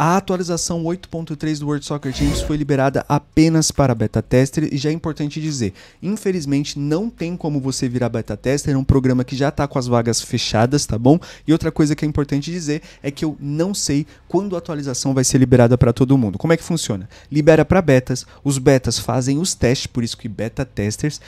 A atualização 8.3 do World Soccer Teams foi liberada apenas para beta tester e já é importante dizer, infelizmente não tem como você virar beta tester, é um programa que já está com as vagas fechadas, tá bom? E outra coisa que é importante dizer é que eu não sei quando a atualização vai ser liberada para todo mundo. Como é que funciona? Libera para betas, os betas fazem os testes, por isso que beta testers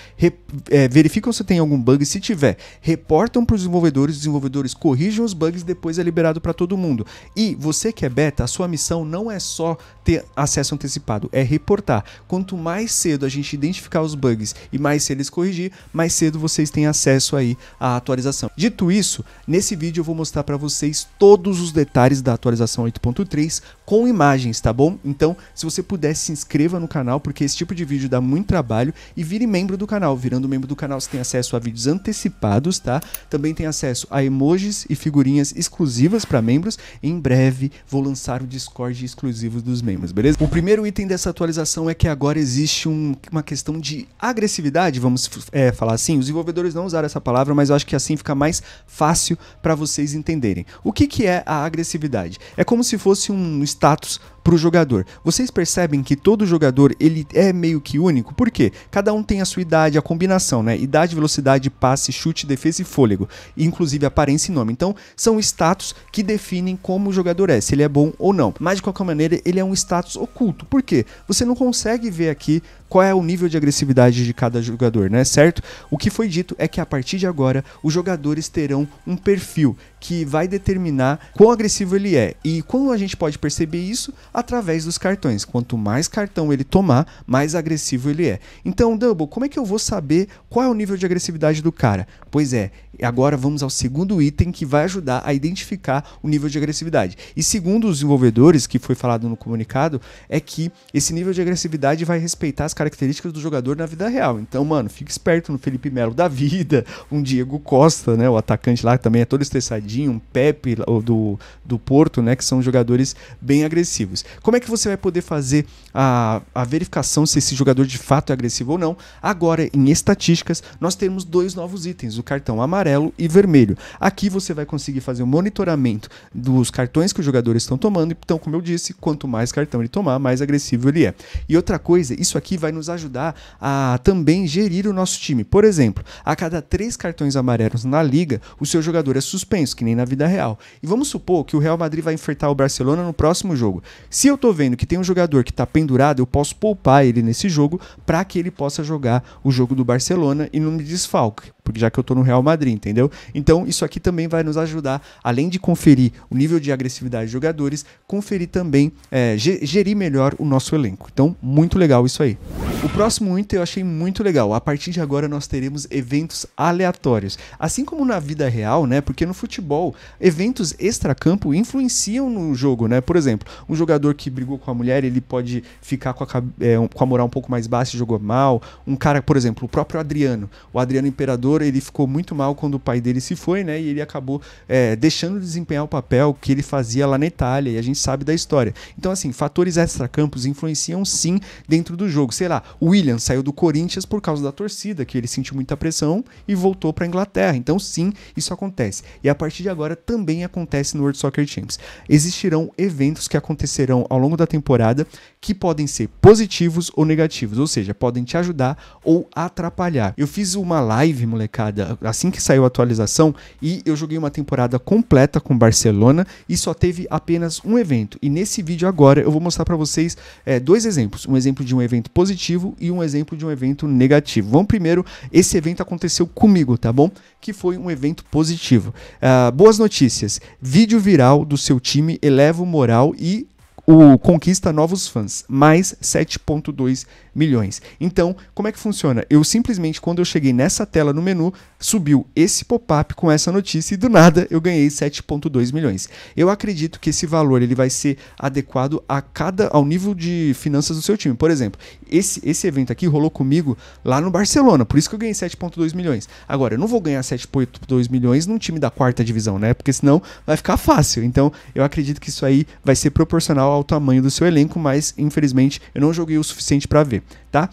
é, verificam se tem algum bug, se tiver, reportam para os desenvolvedores, os desenvolvedores corrigem os bugs, depois é liberado para todo mundo. E você que é beta, a sua sua missão não é só ter acesso antecipado, é reportar. Quanto mais cedo a gente identificar os bugs e mais cedo eles corrigir, mais cedo vocês têm acesso aí à atualização. Dito isso, nesse vídeo eu vou mostrar para vocês todos os detalhes da atualização 8.3, com imagens, tá bom? Então, se você puder, se inscreva no canal, porque esse tipo de vídeo dá muito trabalho e vire membro do canal. Virando membro do canal, você tem acesso a vídeos antecipados, tá? Também tem acesso a emojis e figurinhas exclusivas para membros. Em breve, vou lançar o Discord exclusivo dos membros, beleza? O primeiro item dessa atualização é que agora existe um, uma questão de agressividade, vamos é, falar assim. Os desenvolvedores não usaram essa palavra, mas eu acho que assim fica mais fácil para vocês entenderem. O que, que é a agressividade? É como se fosse um status para o jogador. Vocês percebem que todo jogador ele é meio que único? Por quê? Cada um tem a sua idade, a combinação, né? Idade, velocidade, passe, chute, defesa e fôlego, inclusive aparência e nome. Então, são status que definem como o jogador é, se ele é bom ou não. Mas de qualquer maneira, ele é um status oculto. Por quê? Você não consegue ver aqui qual é o nível de agressividade de cada jogador, né? Certo? O que foi dito é que a partir de agora os jogadores terão um perfil que vai determinar quão agressivo ele é. E como a gente pode perceber isso? através dos cartões. Quanto mais cartão ele tomar, mais agressivo ele é. Então, Double, como é que eu vou saber qual é o nível de agressividade do cara? Pois é, agora vamos ao segundo item que vai ajudar a identificar o nível de agressividade. E segundo os desenvolvedores, que foi falado no comunicado, é que esse nível de agressividade vai respeitar as características do jogador na vida real. Então, mano, fica esperto no Felipe Melo da vida, um Diego Costa, né, o atacante lá também é todo estressadinho, um Pepe do, do Porto, né, que são jogadores bem agressivos. Como é que você vai poder fazer a, a verificação se esse jogador de fato é agressivo ou não? Agora, em estatísticas, nós temos dois novos itens: o cartão amarelo e vermelho. Aqui você vai conseguir fazer o um monitoramento dos cartões que os jogadores estão tomando. Então, como eu disse, quanto mais cartão ele tomar, mais agressivo ele é. E outra coisa, isso aqui vai nos ajudar a também gerir o nosso time. Por exemplo, a cada três cartões amarelos na liga, o seu jogador é suspenso, que nem na vida real. E vamos supor que o Real Madrid vai enfrentar o Barcelona no próximo jogo. Se eu estou vendo que tem um jogador que está pendurado, eu posso poupar ele nesse jogo para que ele possa jogar o jogo do Barcelona e não me desfalque porque já que eu estou no Real Madrid, entendeu? Então, isso aqui também vai nos ajudar, além de conferir o nível de agressividade de jogadores, conferir também, é, gerir melhor o nosso elenco. Então, muito legal isso aí. O próximo item eu achei muito legal. A partir de agora, nós teremos eventos aleatórios. Assim como na vida real, né? Porque no futebol, eventos extracampo influenciam no jogo, né? Por exemplo, um jogador que brigou com a mulher, ele pode ficar com a, é, com a moral um pouco mais baixa e jogou mal. Um cara, por exemplo, o próprio Adriano. O Adriano Imperador ator ele ficou muito mal quando o pai dele se foi, né? E ele acabou é, deixando de desempenhar o papel que ele fazia lá na Itália, e a gente sabe da história. Então, assim, fatores extracampos influenciam sim dentro do jogo. Sei lá, o William saiu do Corinthians por causa da torcida, que ele sentiu muita pressão e voltou para Inglaterra. Então, sim, isso acontece. E a partir de agora também acontece no World Soccer Champions. Existirão eventos que acontecerão ao longo da temporada que podem ser positivos ou negativos, ou seja, podem te ajudar ou atrapalhar. Eu fiz uma live, moleque molecada, assim que saiu a atualização, e eu joguei uma temporada completa com Barcelona e só teve apenas um evento. E nesse vídeo agora eu vou mostrar para vocês é, dois exemplos, um exemplo de um evento positivo e um exemplo de um evento negativo. Vamos primeiro, esse evento aconteceu comigo, tá bom? Que foi um evento positivo. Uh, boas notícias, vídeo viral do seu time eleva o moral e o conquista novos fãs, mais 7.2 milhões. Então, como é que funciona? Eu simplesmente, quando eu cheguei nessa tela no menu, subiu esse pop-up com essa notícia e do nada eu ganhei 7,2 milhões. Eu acredito que esse valor ele vai ser adequado a cada, ao nível de finanças do seu time. Por exemplo, esse, esse evento aqui rolou comigo lá no Barcelona, por isso que eu ganhei 7,2 milhões. Agora, eu não vou ganhar 7,2 milhões num time da quarta divisão, né? Porque senão vai ficar fácil. Então, eu acredito que isso aí vai ser proporcional ao tamanho do seu elenco, mas infelizmente eu não joguei o suficiente para ver tá?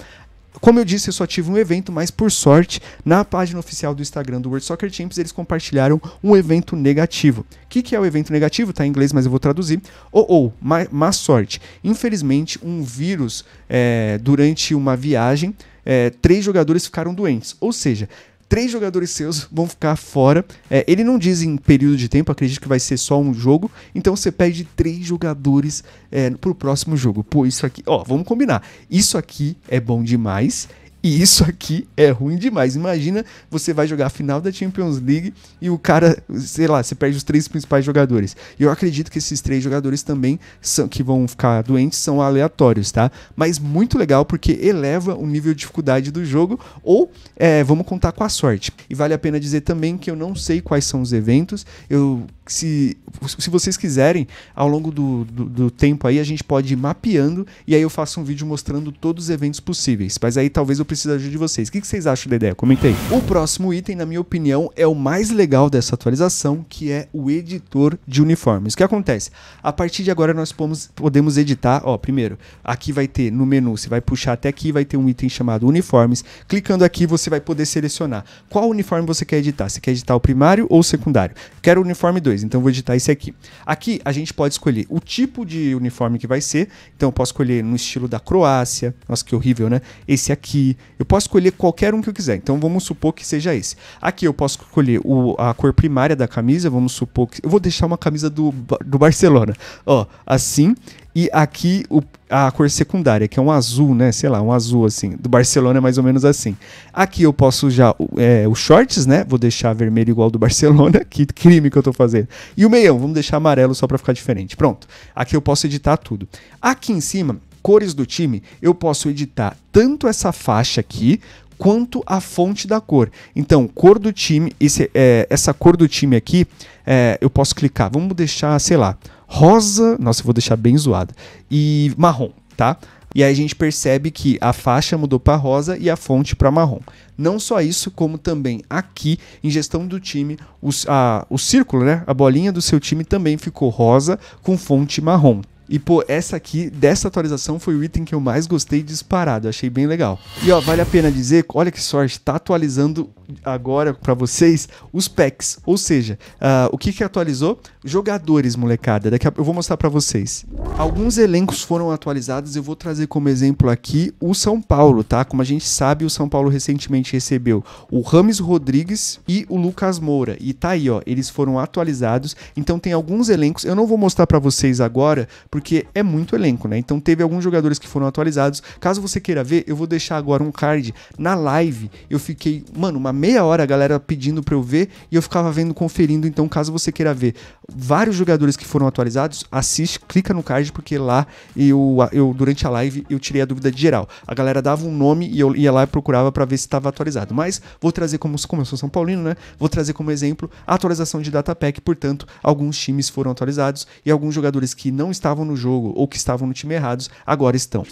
Como eu disse, eu só tive um evento, mas por sorte, na página oficial do Instagram do World Soccer Champions, eles compartilharam um evento negativo. O que, que, é o evento negativo? Tá em inglês, mas eu vou traduzir. Ou, oh, ou, oh, má, má, sorte. Infelizmente, um vírus é, durante uma viagem, é, três jogadores ficaram doentes. Ou seja, três jogadores seus vão ficar fora. É, ele não diz em período de tempo, acredito que vai ser só um jogo. Então você perde três jogadores é, pro próximo jogo. Pô, isso aqui, ó, vamos combinar. Isso aqui é bom demais. E isso aqui é ruim demais. Imagina você vai jogar a final da Champions League e o cara, sei lá, você perde os três principais jogadores. E eu acredito que esses três jogadores também são, que vão ficar doentes são aleatórios, tá? Mas muito legal porque eleva o nível de dificuldade do jogo ou é, vamos contar com a sorte. E vale a pena dizer também que eu não sei quais são os eventos. Eu se, se vocês quiserem, ao longo do, do, do, tempo aí, a gente pode ir mapeando e aí eu faço um vídeo mostrando todos os eventos possíveis. Mas aí talvez eu precise da ajuda de vocês. O que, que vocês acham da ideia? Comentei. O próximo item, na minha opinião, é o mais legal dessa atualização, que é o editor de uniformes. O que acontece? A partir de agora nós podemos, podemos editar, ó, primeiro, aqui vai ter no menu, você vai puxar até aqui, vai ter um item chamado uniformes. Clicando aqui, você vai poder selecionar qual uniforme você quer editar. Você quer editar o primário ou o secundário? Quero o uniforme 2. Então vou editar esse aqui. Aqui a gente pode escolher o tipo de uniforme que vai ser. Então eu posso escolher no estilo da Croácia. Nossa, que horrível, né? Esse aqui. Eu posso escolher qualquer um que eu quiser. Então vamos supor que seja esse. Aqui eu posso escolher o, a cor primária da camisa. Vamos supor que. Eu vou deixar uma camisa do, do Barcelona. Ó, assim. E aqui o, a cor secundária, que é um azul, né? Sei lá, um azul assim. Do Barcelona é mais ou menos assim. Aqui eu posso já é, os shorts, né? Vou deixar vermelho igual do Barcelona. Que crime que eu tô fazendo. E o meião, vamos deixar amarelo só para ficar diferente. Pronto. Aqui eu posso editar tudo. Aqui em cima, cores do time, eu posso editar tanto essa faixa aqui quanto a fonte da cor. Então, cor do time, esse, é, essa cor do time aqui, é, eu posso clicar. Vamos deixar, sei lá, rosa, nossa, eu vou deixar bem zoada, e marrom, tá? E aí a gente percebe que a faixa mudou para rosa e a fonte para marrom. Não só isso, como também aqui em gestão do time, os, a, o círculo, né, a bolinha do seu time também ficou rosa com fonte marrom. E, pô, essa aqui, dessa atualização, foi o item que eu mais gostei disparado. Achei bem legal. E, ó, vale a pena dizer, olha que sorte, tá atualizando agora para vocês os packs. Ou seja, uh, o que que atualizou? Jogadores, molecada. Daqui a... eu vou mostrar para vocês. Alguns elencos foram atualizados. Eu vou trazer como exemplo aqui o São Paulo, tá? Como a gente sabe, o São Paulo recentemente recebeu o Rames Rodrigues e o Lucas Moura. E tá aí, ó, eles foram atualizados. Então tem alguns elencos. Eu não vou mostrar para vocês agora, porque porque é muito elenco, né? Então teve alguns jogadores que foram atualizados. Caso você queira ver, eu vou deixar agora um card na live. Eu fiquei, mano, uma meia hora a galera pedindo pra eu ver e eu ficava vendo, conferindo. Então, caso você queira ver vários jogadores que foram atualizados, assiste, clica no card, porque lá eu, eu durante a live eu tirei a dúvida de geral. A galera dava um nome e eu ia lá e procurava para ver se estava atualizado. Mas vou trazer como, como eu sou São Paulino, né? Vou trazer como exemplo a atualização de Datapack, portanto, alguns times foram atualizados e alguns jogadores que não estavam no jogo ou que estavam no time errados agora estão.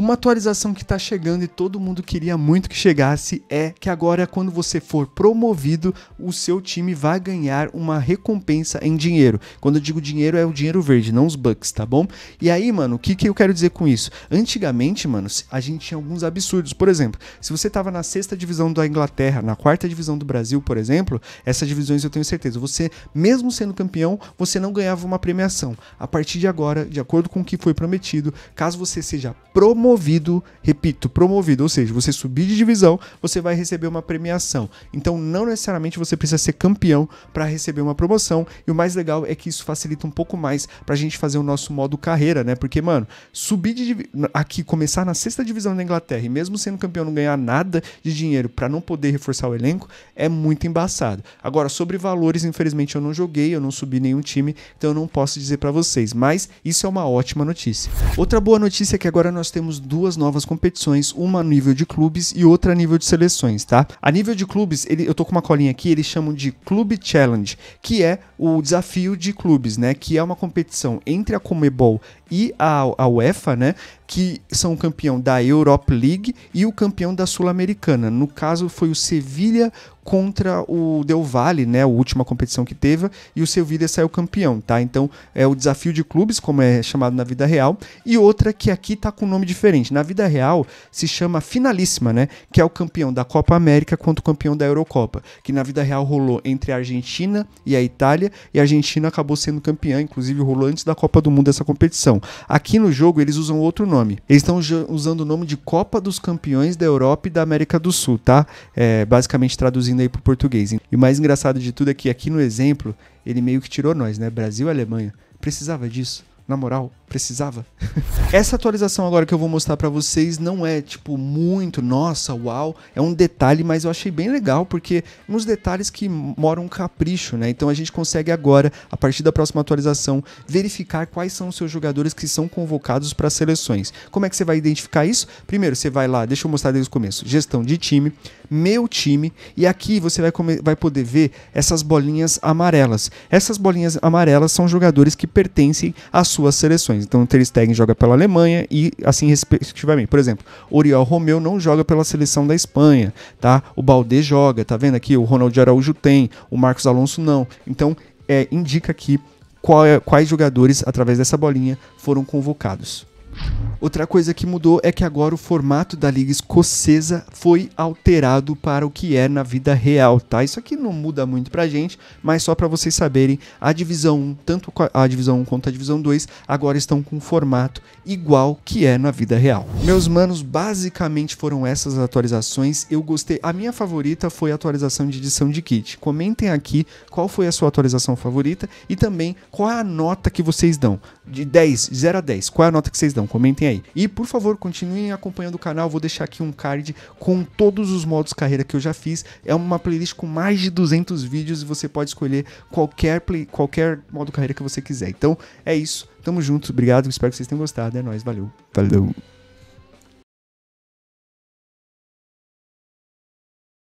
Uma atualização que está chegando e todo mundo queria muito que chegasse é que agora, quando você for promovido, o seu time vai ganhar uma recompensa em dinheiro. Quando eu digo dinheiro, é o dinheiro verde, não os bucks, tá bom? E aí, mano, o que, que eu quero dizer com isso? Antigamente, mano, a gente tinha alguns absurdos. Por exemplo, se você estava na sexta divisão da Inglaterra, na quarta divisão do Brasil, por exemplo, essas divisões eu tenho certeza, você, mesmo sendo campeão, você não ganhava uma premiação. A partir de agora, de acordo com o que foi prometido, caso você seja promovido, promovido, repito, promovido, ou seja, você subir de divisão, você vai receber uma premiação. Então, não necessariamente você precisa ser campeão para receber uma promoção. E o mais legal é que isso facilita um pouco mais para a gente fazer o nosso modo carreira, né? Porque, mano, subir de aqui, começar na sexta divisão da Inglaterra e mesmo sendo campeão não ganhar nada de dinheiro para não poder reforçar o elenco é muito embaçado. Agora, sobre valores, infelizmente eu não joguei, eu não subi nenhum time, então eu não posso dizer para vocês, mas isso é uma ótima notícia. Outra boa notícia é que agora nós temos teremos duas novas competições, uma a nível de clubes e outra a nível de seleções, tá? A nível de clubes, ele, eu tô com uma colinha aqui, eles chamam de Clube Challenge, que é o desafio de clubes, né? Que é uma competição entre a Comebol e a, a UEFA, né? que são o campeão da Europa League e o campeão da Sul-Americana. No caso, foi o Sevilha contra o Del Valle, né, a última competição que teve, e o Sevilla saiu campeão, tá? Então é o desafio de clubes, como é chamado na vida real, e outra que aqui tá com nome diferente. Na vida real se chama finalíssima, né, que é o campeão da Copa América contra o campeão da Eurocopa, que na vida real rolou entre a Argentina e a Itália, e a Argentina acabou sendo campeã, inclusive rolou antes da Copa do Mundo essa competição. Aqui no jogo eles usam outro nome. Eles estão usando o nome de Copa dos Campeões da Europa e da América do Sul, tá? É, basicamente traduzindo traduzindo aí para o português. E o mais engraçado de tudo é que aqui no exemplo, ele meio que tirou nós, né? Brasil e Alemanha. Precisava disso? na moral, precisava. Essa atualização agora que eu vou mostrar para vocês não é tipo muito, nossa, uau, é um detalhe, mas eu achei bem legal porque nos é detalhes que mora um capricho, né? Então a gente consegue agora, a partir da próxima atualização, verificar quais são os seus jogadores que são convocados para seleções. Como é que você vai identificar isso? Primeiro, você vai lá, deixa eu mostrar desde o começo, gestão de time, meu time, e aqui você vai, comer, vai poder ver essas bolinhas amarelas. Essas bolinhas amarelas são jogadores que pertencem à sua suas seleções. Então, o Ter Stegen joga pela Alemanha e assim respectivamente. Por exemplo, Oriol Romeu não joga pela seleção da Espanha, tá? O Balde joga, tá vendo aqui? O Ronaldo Araújo tem, o Marcos Alonso não. Então, é, indica aqui é, quais jogadores, através dessa bolinha, foram convocados. Outra coisa que mudou é que agora o formato da Liga Escocesa foi alterado para o que é na vida real, tá? Isso aqui não muda muito pra gente, mas só para vocês saberem, a divisão 1, tanto a divisão 1 quanto a divisão 2, agora estão com um formato igual que é na vida real. Meus manos, basicamente foram essas atualizações. Eu gostei. A minha favorita foi a atualização de edição de kit. Comentem aqui qual foi a sua atualização favorita e também qual é a nota que vocês dão. De 10, 0 a 10, qual é a nota que vocês dão? Então comentem aí. E por favor, continuem acompanhando o canal. Vou deixar aqui um card com todos os modos carreira que eu já fiz. É uma playlist com mais de 200 vídeos e você pode escolher qualquer, play, qualquer modo carreira que você quiser. Então é isso. Tamo juntos. Obrigado. Espero que vocês tenham gostado. É nóis. Valeu. Valeu.